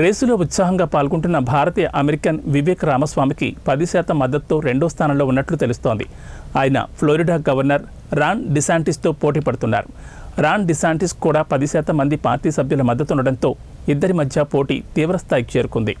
రేసులో ఉత్సాహంగా పాల్గొంటున్న భారతీయ అమెరికన్ వివేక్ రామస్వామికి పది శాతం మద్దతుతో రెండో స్థానంలో ఉన్నట్లు తెలుస్తోంది ఆయన ఫ్లోరిడా గవర్నర్ రాన్ డిసాంటిస్తో పోటీ పడుతున్నారు రాన్ డిసాంటిస్ కూడా పది శాతం మంది పార్టీ సభ్యుల ఉండడంతో ఇద్దరి మధ్య పోటీ తీవ్రస్థాయికి చేరుకుంది